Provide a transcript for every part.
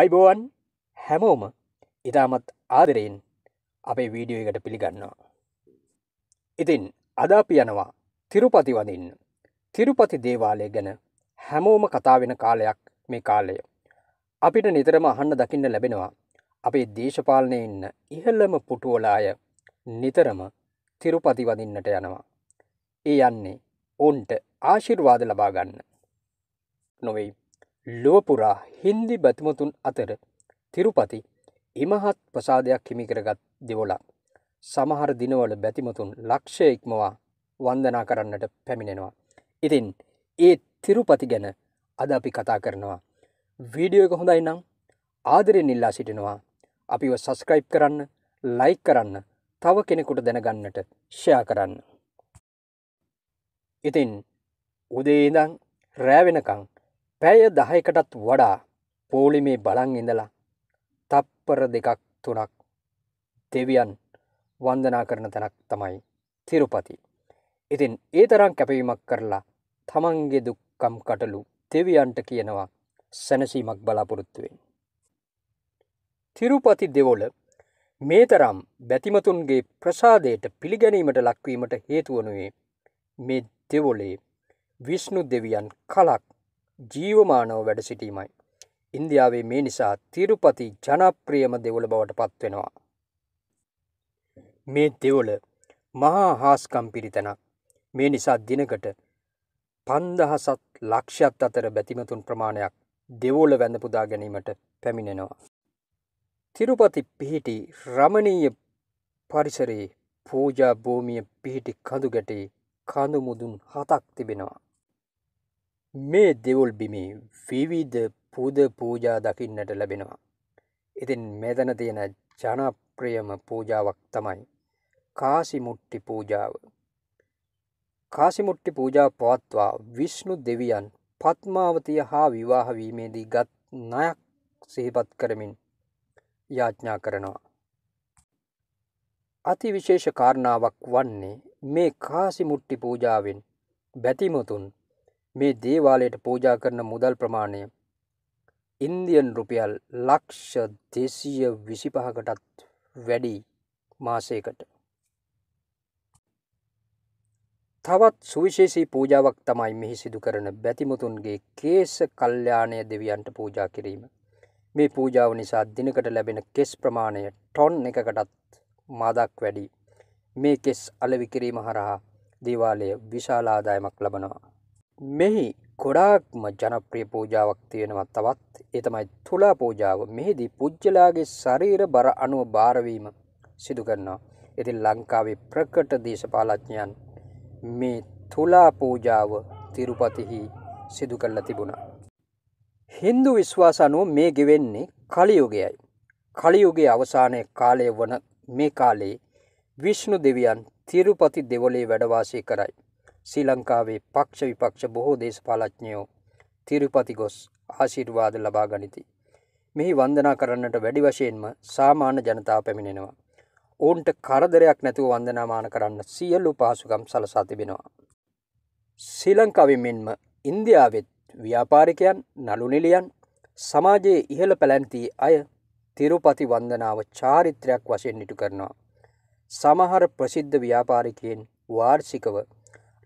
අයිබෝවන් හැමෝම ඉතාමත් ආදරයෙන් අපේ වීඩියෝ එකට පිළිගන්නවා. ඉතින් අදාපි යනවා තිරුපති වඳන්න තිරුපති දේවාලය ගැන හැමෝම කතාවෙන කාලයක් මේ කාලය. අපිට නිතරම අහන්න දකින්න ලැබෙනවා අපේ දේශපාලනය ඉන්න ඉහල්ලම පුටුවලාය නිතරම තිරුපති වඳන්නට යනවා. ඒ යන්නේ ඔන්ට ආශිර්වාද ලබාගන්න නොවෙයි ලොවපුරා හින්දි බැතිමතුන් අතර තිරුපති ඉමහත් ප්‍රසාදයක් හිමිකරගත් දෙවොලක්. සමහර දිනවල බැතිමතුන් ලක්ෂය ඉක්මවා වන්දනා කරන්නට පැමිණෙනවා. ඉතින් ඒ තිරුපති ගැන අද අපි කතා කරනවා. වීඩියෝ එක හොඳයි නම් ආදරෙන් ඉල්ලා සිටිනවා. අපිව සස්ක්‍රයිප් කරන්න ලයි කරන්න තව කෙනෙකුට දැනගන්නට ෂයා කරන්න. ඉතින් උදේදං රෑවෙනකං පැය දහයකටත් වඩා පෝලිමේ බලං ඉඳලා තප්පර දෙකක් තුනක් දෙවියන් වන්දනා කරන තැනක් තමයි තිරුපති. ඉතින් ඒ තරම් කැපවීමක් කරලා තමන්ගේ දුක්කම් කටලු දෙවියන්ට කියනවා සැනසීමක් බලාපොරොත්තුවෙන්. තිරුපති දෙවොල මේ තරම් බැතිමතුන්ගේ ප්‍රසාදයට පිළිගැනීමට ලක්වීමට හේතුවනුවේ මේ දෙවොලේ විශ්ණු දෙවියන් කලක් ජීවමානව වැඩ සිටීමයි. ඉන්දියාවේ මේ නිසා තිරුපති ජනප්‍රියම දෙවල බවට පත්වෙනවා. මේ දෙවල මහා හාස්කම් පිරිතනක් මේ නිසා දිනකට පන්දහසත් ලක්ෂත් අතර බැතිමතුන් ප්‍රමාණයක් දෙවෝල වැඳපුදා ගැනීමට පැමිණෙනවා. තිරුපති පිහිටි රමණීය පරිසරයේ පූජා භූමිය පිහිටි කඳු ගැටේ කඳු මුදුන් හතක් තිබෙනවා. මේ දෙවුල් බිමේ විවිධ පුද පූජා දකින්නට ලැබෙනවා. ඉතින් මෙතන තියෙන ජනප්‍රියම පූජාවක් තමයි. කාසිමුට්ටි පූජාව. කාසිමුට්ටි පූජා පවත්වා විශ්ණු දෙවියන් පත්මාවතිය හා විවාහවීමේදී ගත් නයක් සිහිපත් කරමින් යාඥා කරනවා. අති විශේෂ කාරණාවක් වන්නේ මේ කාසිමුට්ටි පූජාවෙන් බැතිමුතුන් මේ දේවාලයට පූජා කරන මුදල් ප්‍රමාණය ඉන්දියන් රුපියල් ලක්ෂ දෙසිය විසිපහකටත් වැඩි මාසයකට. තවත් සුවිශේෂී පූජාවක් තමයි මෙහි සිදු කරන බැතිමුතුන්ගේ කේස කල්්‍යානය දෙවියන්ට පූජා කිරීම. මේ පූජාව නිසා දිනකට ලැබෙන කෙස් ප්‍රමාණය ටොන් එකකටත් මදක් වැඩි. මේ කෙස් අලවිකිරීම හරහා දේවාලය විශාලාදායමක් ලබනවා. මෙහි ගොඩාක්ම ජනප්‍රිය පූජාවක් තියෙනවා තවත් ඒතමයි තුලා පූජාව මෙහිදී පුද්ජලාගේ ශරීර බර අනුව භාරවීම සිදු කරනවා. ඉතින් ලංකාවේ ප්‍රකට දේශපාලඥයන් මේ තුලා පූජාව තිරුපතිහි සිදු කල්ල තිබුණා. හින්දු විශ්වාස අනුව මේ ගෙවෙන්නේ කලියුගයයි. කලියුගේ අවසානය කාලය වන මේ කාලේ විශ්ණු දෙවියන් තිරුපති දෙවලේ වැඩවාසය කරයි. ශ්‍රී ලංකාවේ පක්ෂ විපක්ෂ බොහෝ දේශපාලච්ඥයෝ තිරුපතිගොස් ආශිර්වාද ලබා ගනිති. මෙහි වන්දනා කරන්නට වැඩි වශයෙන්ම සාමාන්‍ය ජනතා පැමිණෙනවා. ඔවුන්ට කරදරයක් නැතුව වන්දනාමාන කරන්න සියල්ලු පාසුකම් සලසා තිබෙනවා. ශ්‍රී ලංකාවේ මෙන්ම ඉන්දියාවෙත් ව්‍යාපාරිකයන් නළුනිලියන් සමාජයේ ඉහළ පැලැන්තිී අය තිරුපති වන්දනාව චාරිත්‍රයක් වශයෙන් ඉටු කරනවා. සමහර ප්‍රසිද්ධ ව්‍යාපාරිකයෙන් වාර්ෂිකව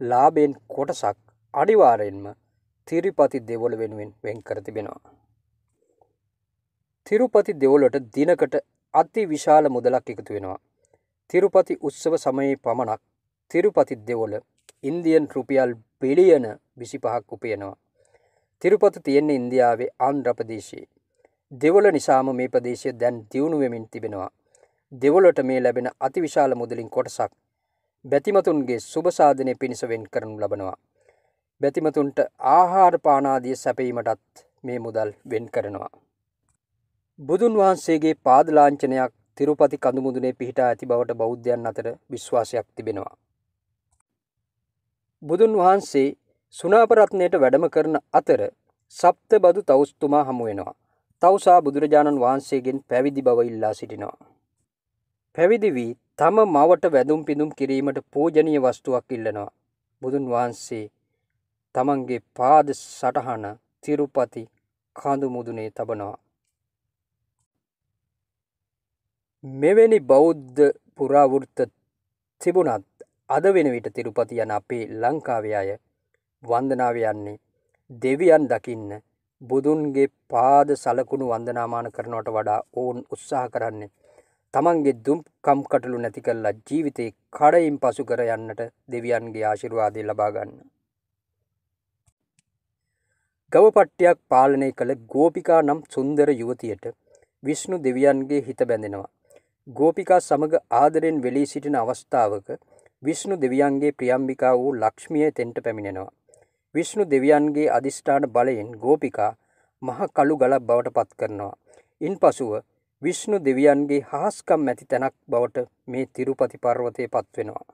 ලාබෙන් කොටසක් අඩිවාරයෙන්ම තිරිපති දෙවොල වෙනුවෙන් වෙන් කර තිබෙනවා. තිරුපති දෙවොලට දිනකට අති විශාල මුදලක් එකතු වෙනවා. තිරුපති උත්සව සමයේ පමණක් තිරුපති දෙවොල ඉන්දියන් රුපියල් බිලියන විසිපහක් උපයනවා. තිරුපත තියෙන්නේ ඉන්දියාවේ ආන්ද්‍රපදේශයේ. දෙවොල නිසාම මේ ප්‍රදේශය දැන් දියුණුවමින් තිබෙනවා. දෙවොලට මේ ලැබෙන අතිවිශාල මුදලින් කොටසක් බැතිමතුන්ගේ සුභසාධනය පිණිසවෙන් කරනු ලබනවා. බැතිමතුන්ට ආහාර පානාදිය සැපීමටත් මේ මුදල් වෙන් කරනවා. බුදුන් වහන්සේගේ පාදලාංචනයක් තිරුපති කඳුමුදුනේ පිහිටා ඇති බවට බෞද්ධයන් අතර විශ්වාසයක් තිබෙනවා. බුදුන් වහන්සේ සුනාපරත්නයට වැඩම කරන අතර සප්ත බදු තවස්තුමා හමුවෙනවා. තවසා බුදුරජාණන් වහන්සේගෙන් පැවිදි බව ඉල්ලා සිටිනවා. පැවිදි වී තම මවට වැදුම් පිදුම් කිරීමට පූජනීය වස්තුවක් ඉල්ලනවා. බුදුන් වහන්සේ තමන්ගේ පාද සටහන තිරුපති කඳු මුදුනේ තබනවා. මෙවැනි බෞද්ධ පුරාවෘත්ත තිබුණත් අද වෙන විට තිරුපති යන අපේ ලංකාවේ අය වන්දනාව යන්නේ දෙවියන් දකින්න බුදුන්ගේ පාද සලකුණු වන්දනාමාන කරනවට වඩා ඔවුන් උත්සාහ කරන්නේ තමන්ගේ දුම් කම්කටලු නැති කල්ලා ජීවිතයේ කඩයින් පසු කර යන්නට දෙවියන්ගේ ආශිරවාදය ලබාගන්න. ගවපට්ටයක් පාලනය කළ ගෝපිකා නම් සුන්දර යුවතියට විශ්ණු දෙවියන්ගේ හිත බැඳෙනවා. ගෝපිකා සමඟ ආදරෙන් වෙලී සිටින අවස්ථාවක විශ්ණු දෙවියන්ගේ ප්‍රියම්බිකා වූ ලක්ෂ්මිය තෙන්ට පැමිණෙනවා. විශ්ණු දෙවියන්ගේ අධිෂ්ඨාන බලයෙන් ගෝපිකා මහ කළු ගලක් බවට පත් කරනවා. ඉන් පසුව විශ්ණු දෙවියන්ගේ හාස්කම් ඇති තැනක් බවට මේ තිරුපති පර්වතය පත්වෙනවා.